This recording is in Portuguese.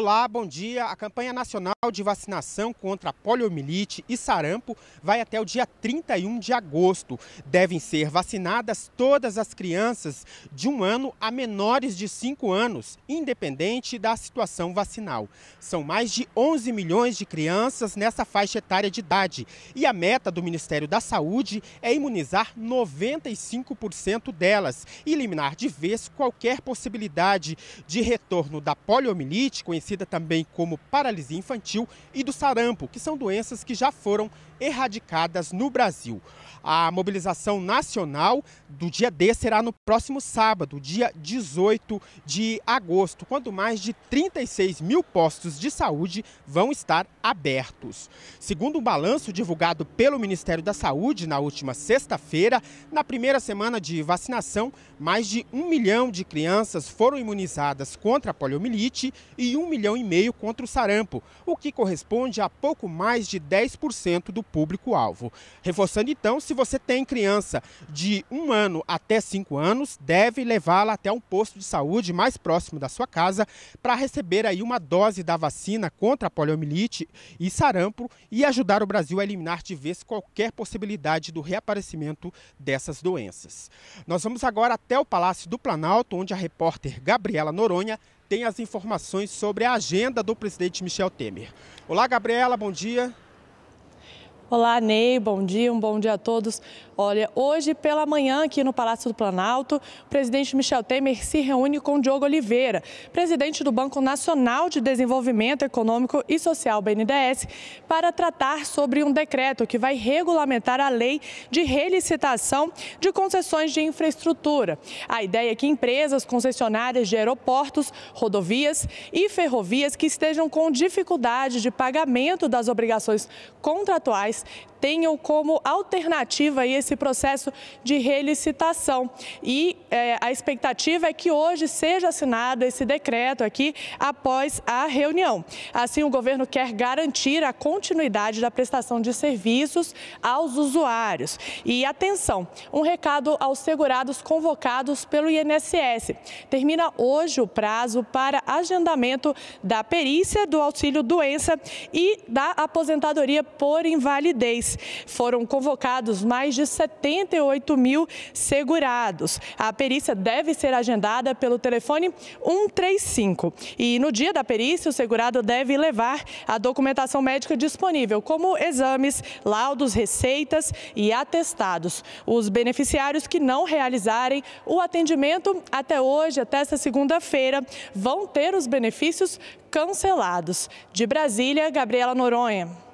Olá, bom dia. A campanha nacional de vacinação contra poliomielite e sarampo vai até o dia 31 de agosto. Devem ser vacinadas todas as crianças de um ano a menores de 5 anos, independente da situação vacinal. São mais de 11 milhões de crianças nessa faixa etária de idade e a meta do Ministério da Saúde é imunizar 95% delas e eliminar de vez qualquer possibilidade de retorno da poliomielite, conhecida conhecida também como paralisia infantil, e do sarampo, que são doenças que já foram erradicadas no Brasil. A mobilização nacional do dia D será no próximo sábado, dia 18 de agosto, quando mais de 36 mil postos de saúde vão estar abertos. Segundo um balanço divulgado pelo Ministério da Saúde na última sexta-feira, na primeira semana de vacinação, mais de um milhão de crianças foram imunizadas contra a poliomielite e um milhão e meio contra o sarampo, o que corresponde a pouco mais de 10% do público-alvo. Reforçando então, se você tem criança de 1 ano até 5 anos, deve levá-la até um posto de saúde mais próximo da sua casa para receber aí uma dose da vacina contra a poliomielite e sarampo e ajudar o Brasil a eliminar de vez qualquer possibilidade do reaparecimento dessas doenças. Nós vamos agora até o Palácio do Planalto, onde a repórter Gabriela Noronha tem as informações sobre a agenda do presidente Michel Temer. Olá, Gabriela, bom dia. Olá, Ney, bom dia, um bom dia a todos. Olha, hoje pela manhã, aqui no Palácio do Planalto, o presidente Michel Temer se reúne com Diogo Oliveira, presidente do Banco Nacional de Desenvolvimento Econômico e Social, BNDES, para tratar sobre um decreto que vai regulamentar a lei de relicitação de concessões de infraestrutura. A ideia é que empresas concessionárias de aeroportos, rodovias e ferrovias que estejam com dificuldade de pagamento das obrigações contratuais tenham como alternativa esse processo de relicitação. E é, a expectativa é que hoje seja assinado esse decreto aqui após a reunião. Assim, o governo quer garantir a continuidade da prestação de serviços aos usuários. E atenção, um recado aos segurados convocados pelo INSS. Termina hoje o prazo para agendamento da perícia do auxílio doença e da aposentadoria por invalidez. Foram convocados mais de 78 mil segurados. A perícia deve ser agendada pelo telefone 135. E no dia da perícia, o segurado deve levar a documentação médica disponível, como exames, laudos, receitas e atestados. Os beneficiários que não realizarem o atendimento até hoje, até esta segunda-feira, vão ter os benefícios cancelados. De Brasília, Gabriela Noronha.